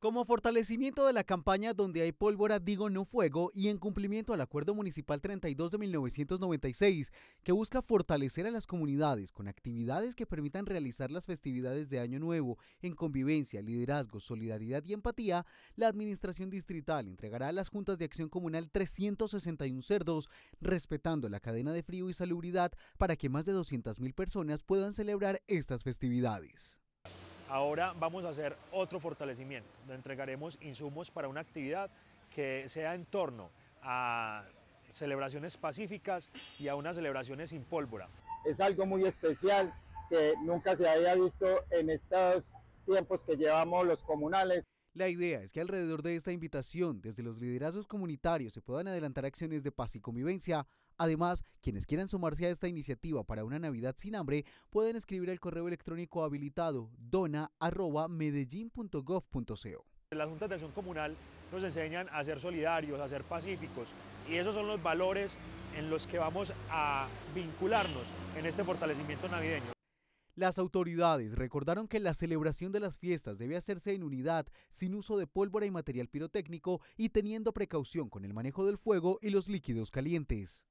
Como fortalecimiento de la campaña Donde hay pólvora, digo no fuego y en cumplimiento al Acuerdo Municipal 32 de 1996, que busca fortalecer a las comunidades con actividades que permitan realizar las festividades de Año Nuevo en convivencia, liderazgo, solidaridad y empatía, la Administración Distrital entregará a las Juntas de Acción Comunal 361 cerdos, respetando la cadena de frío y salubridad para que más de 200.000 personas puedan celebrar estas festividades. Ahora vamos a hacer otro fortalecimiento, Le entregaremos insumos para una actividad que sea en torno a celebraciones pacíficas y a unas celebraciones sin pólvora. Es algo muy especial que nunca se había visto en estos tiempos que llevamos los comunales. La idea es que alrededor de esta invitación, desde los liderazgos comunitarios se puedan adelantar acciones de paz y convivencia. Además, quienes quieran sumarse a esta iniciativa para una Navidad sin hambre pueden escribir al correo electrónico habilitado dona.medellin.gov.co Las juntas de acción comunal nos enseñan a ser solidarios, a ser pacíficos y esos son los valores en los que vamos a vincularnos en este fortalecimiento navideño. Las autoridades recordaron que la celebración de las fiestas debe hacerse en unidad, sin uso de pólvora y material pirotécnico y teniendo precaución con el manejo del fuego y los líquidos calientes.